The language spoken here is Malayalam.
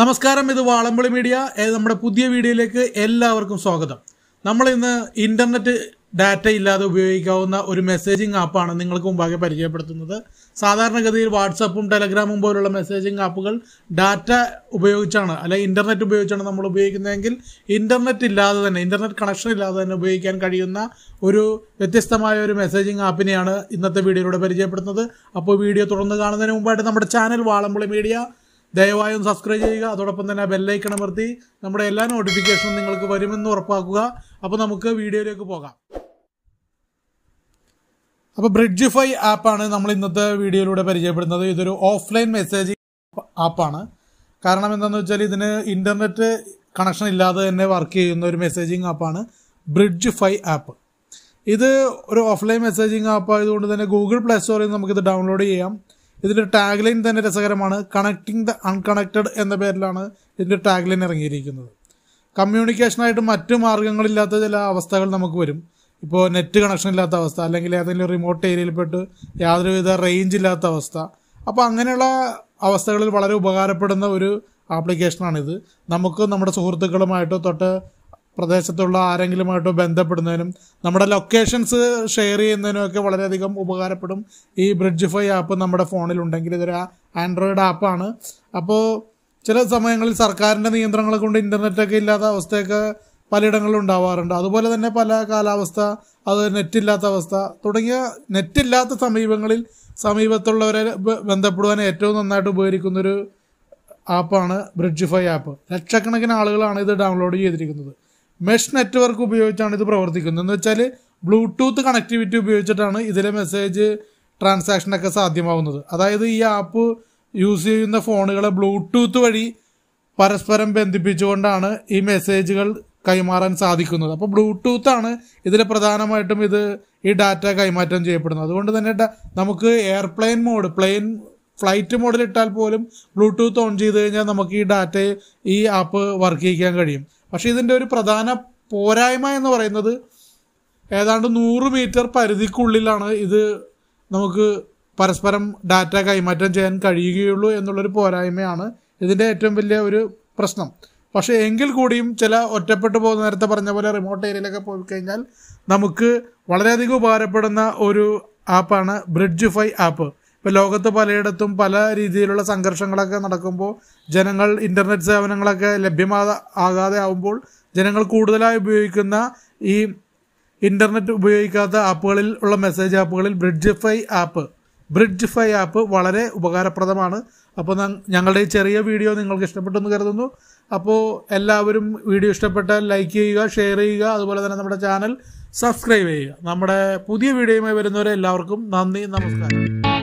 നമസ്കാരം ഇത് വാളമ്പളി മീഡിയ നമ്മുടെ പുതിയ വീഡിയോയിലേക്ക് എല്ലാവർക്കും സ്വാഗതം നമ്മൾ ഇന്ന് ഇൻ്റർനെറ്റ് ഡാറ്റ ഇല്ലാതെ ഉപയോഗിക്കാവുന്ന ഒരു മെസ്സേജിംഗ് ആപ്പാണ് നിങ്ങൾക്ക് മുമ്പാകെ പരിചയപ്പെടുത്തുന്നത് സാധാരണഗതിയിൽ വാട്സപ്പും ടെലഗ്രാമും പോലുള്ള മെസ്സേജിംഗ് ആപ്പുകൾ ഡാറ്റ ഉപയോഗിച്ചാണ് അല്ലെങ്കിൽ ഇൻ്റർനെറ്റ് ഉപയോഗിച്ചാണ് നമ്മൾ ഉപയോഗിക്കുന്നതെങ്കിൽ ഇൻ്റർനെറ്റ് ഇല്ലാതെ തന്നെ ഇൻ്റർനെറ്റ് കണക്ഷൻ ഇല്ലാതെ തന്നെ ഉപയോഗിക്കാൻ കഴിയുന്ന ഒരു വ്യത്യസ്തമായ ഒരു മെസ്സേജിംഗ് ആപ്പിനെയാണ് ഇന്നത്തെ വീഡിയോയിലൂടെ പരിചയപ്പെടുത്തുന്നത് അപ്പോൾ വീഡിയോ തുടർന്ന് കാണുന്നതിന് മുമ്പായിട്ട് നമ്മുടെ ചാനൽ വാളമ്പുളി മീഡിയ ദയവായി ഒന്ന് സബ്സ്ക്രൈബ് ചെയ്യുക അതോടൊപ്പം തന്നെ ബെല്ലൈക്കൺ അമർത്തി നമ്മുടെ എല്ലാ നോട്ടിഫിക്കേഷനും നിങ്ങൾക്ക് വരുമെന്ന് ഉറപ്പാക്കുക അപ്പോൾ നമുക്ക് വീഡിയോയിലേക്ക് പോകാം അപ്പോൾ ബ്രിഡ്ജിഫൈ ആപ്പാണ് നമ്മൾ ഇന്നത്തെ വീഡിയോയിലൂടെ പരിചയപ്പെടുന്നത് ഇതൊരു ഓഫ്ലൈൻ മെസ്സേജ് ആപ്പാണ് കാരണം എന്താണെന്ന് വെച്ചാൽ ഇതിന് ഇൻ്റർനെറ്റ് കണക്ഷൻ ഇല്ലാതെ തന്നെ വർക്ക് ചെയ്യുന്ന ഒരു മെസ്സേജിങ് ആപ്പാണ് ബ്രിഡ്ജ് ഫൈ ആപ്പ് ഇത് ഒരു ഓഫ്ലൈൻ മെസ്സേജിങ് ആപ്പ് ആയതുകൊണ്ട് തന്നെ ഗൂഗിൾ പ്ലേ സ്റ്റോറിൽ നിന്ന് നമുക്കിത് ഡൗൺലോഡ് ചെയ്യാം ഇതിൻ്റെ ടാഗ് ലൈൻ തന്നെ രസകരമാണ് കണക്ടിങ് ദ അൺകണക്റ്റഡ് എന്ന പേരിലാണ് ഇതിൻ്റെ ടാഗ് ലൈൻ ഇറങ്ങിയിരിക്കുന്നത് കമ്മ്യൂണിക്കേഷനായിട്ട് മറ്റു മാർഗങ്ങളില്ലാത്ത ചില അവസ്ഥകൾ നമുക്ക് വരും ഇപ്പോൾ നെറ്റ് കണക്ഷൻ ഇല്ലാത്ത അവസ്ഥ അല്ലെങ്കിൽ ഏതെങ്കിലും റിമോട്ട് ഏരിയയിൽപ്പെട്ട് യാതൊരുവിധ റേഞ്ച് ഇല്ലാത്ത അവസ്ഥ അപ്പോൾ അങ്ങനെയുള്ള അവസ്ഥകളിൽ വളരെ ഉപകാരപ്പെടുന്ന ഒരു ആപ്ലിക്കേഷനാണിത് നമുക്ക് നമ്മുടെ സുഹൃത്തുക്കളുമായിട്ടോ തൊട്ട് പ്രദേശത്തുള്ള ആരെങ്കിലുമായിട്ട് ബന്ധപ്പെടുന്നതിനും നമ്മുടെ ലൊക്കേഷൻസ് ഷെയർ ചെയ്യുന്നതിനും ഒക്കെ വളരെയധികം ഉപകാരപ്പെടും ഈ ബ്രിഡ്ജ് ഫൈ ആപ്പ് നമ്മുടെ ഫോണിലുണ്ടെങ്കിൽ ഇതൊരു ആൻഡ്രോയിഡ് ആപ്പാണ് അപ്പോൾ ചില സമയങ്ങളിൽ സർക്കാരിൻ്റെ നിയന്ത്രണങ്ങൾ കൊണ്ട് ഇൻ്റർനെറ്റൊക്കെ ഇല്ലാത്ത അവസ്ഥയൊക്കെ പലയിടങ്ങളിൽ ഉണ്ടാവാറുണ്ട് അതുപോലെ തന്നെ പല കാലാവസ്ഥ അത് നെറ്റില്ലാത്ത അവസ്ഥ തുടങ്ങിയ നെറ്റില്ലാത്ത സമീപങ്ങളിൽ സമീപത്തുള്ളവരെ ബന്ധപ്പെടുവാൻ ഏറ്റവും നന്നായിട്ട് ഉപകരിക്കുന്നൊരു ആപ്പാണ് ബ്രിഡ്ജ് ഫൈ ആപ്പ് ലക്ഷക്കണക്കിന് ആളുകളാണ് ഇത് ഡൗൺലോഡ് ചെയ്തിരിക്കുന്നത് മെഷ് നെറ്റ്വർക്ക് ഉപയോഗിച്ചാണ് ഇത് പ്രവർത്തിക്കുന്നത് എന്ന് വെച്ചാൽ ബ്ലൂടൂത്ത് കണക്ടിവിറ്റി ഉപയോഗിച്ചിട്ടാണ് ഇതിലെ മെസ്സേജ് ട്രാൻസാക്ഷനൊക്കെ സാധ്യമാവുന്നത് അതായത് ഈ ആപ്പ് യൂസ് ചെയ്യുന്ന ഫോണുകളെ ബ്ലൂടൂത്ത് വഴി പരസ്പരം ബന്ധിപ്പിച്ചുകൊണ്ടാണ് ഈ മെസ്സേജുകൾ കൈമാറാൻ സാധിക്കുന്നത് അപ്പോൾ ബ്ലൂടൂത്താണ് ഇതിൽ പ്രധാനമായിട്ടും ഇത് ഈ ഡാറ്റ കൈമാറ്റം ചെയ്യപ്പെടുന്നത് അതുകൊണ്ട് തന്നെ നമുക്ക് എയർപ്ലെയിൻ മോഡ് പ്ലെയിൻ ഫ്ലൈറ്റ് മോഡിൽ ഇട്ടാൽ പോലും ബ്ലൂടൂത്ത് ഓൺ ചെയ്ത് കഴിഞ്ഞാൽ നമുക്ക് ഈ ഡാറ്റ ഈ ആപ്പ് വർക്ക് ചെയ്യിക്കാൻ കഴിയും പക്ഷേ ഇതിൻ്റെ ഒരു പ്രധാന പോരായ്മ എന്ന് പറയുന്നത് ഏതാണ്ട് നൂറ് മീറ്റർ പരിധിക്കുള്ളിലാണ് ഇത് നമുക്ക് പരസ്പരം ഡാറ്റ കൈമാറ്റം ചെയ്യാൻ കഴിയുകയുള്ളൂ എന്നുള്ളൊരു പോരായ്മയാണ് ഇതിൻ്റെ ഏറ്റവും വലിയ ഒരു പ്രശ്നം പക്ഷേ എങ്കിൽ കൂടിയും ചില ഒറ്റപ്പെട്ടു പോകുന്ന നേരത്തെ പറഞ്ഞ പോലെ റിമോട്ട് ഏരിയയിലൊക്കെ പോയി കഴിഞ്ഞാൽ നമുക്ക് വളരെയധികം ഉപകാരപ്പെടുന്ന ഒരു ആപ്പാണ് ബ്രിഡ്ജ് ഫൈ ആപ്പ് ഇപ്പോൾ ലോകത്ത് പലയിടത്തും പല രീതിയിലുള്ള സംഘർഷങ്ങളൊക്കെ നടക്കുമ്പോൾ ജനങ്ങൾ ഇൻ്റർനെറ്റ് സേവനങ്ങളൊക്കെ ലഭ്യമാകാ ആകാതെ ആകുമ്പോൾ ജനങ്ങൾ കൂടുതലായി ഉപയോഗിക്കുന്ന ഈ ഇൻ്റർനെറ്റ് ഉപയോഗിക്കാത്ത ആപ്പുകളിൽ ഉള്ള മെസ്സേജ് ആപ്പുകളിൽ Bridgefy app Bridgefy app വളരെ ഉപകാരപ്രദമാണ് അപ്പോൾ ഞങ്ങളുടെ ഈ ചെറിയ വീഡിയോ നിങ്ങൾക്ക് ഇഷ്ടപ്പെട്ടെന്ന് കരുതുന്നു അപ്പോൾ എല്ലാവരും വീഡിയോ ഇഷ്ടപ്പെട്ടാൽ ലൈക്ക് ചെയ്യുക ഷെയർ ചെയ്യുക അതുപോലെ തന്നെ നമ്മുടെ ചാനൽ സബ്സ്ക്രൈബ് ചെയ്യുക നമ്മുടെ പുതിയ വീഡിയോയുമായി വരുന്നവരെ എല്ലാവർക്കും നന്ദി നമസ്കാരം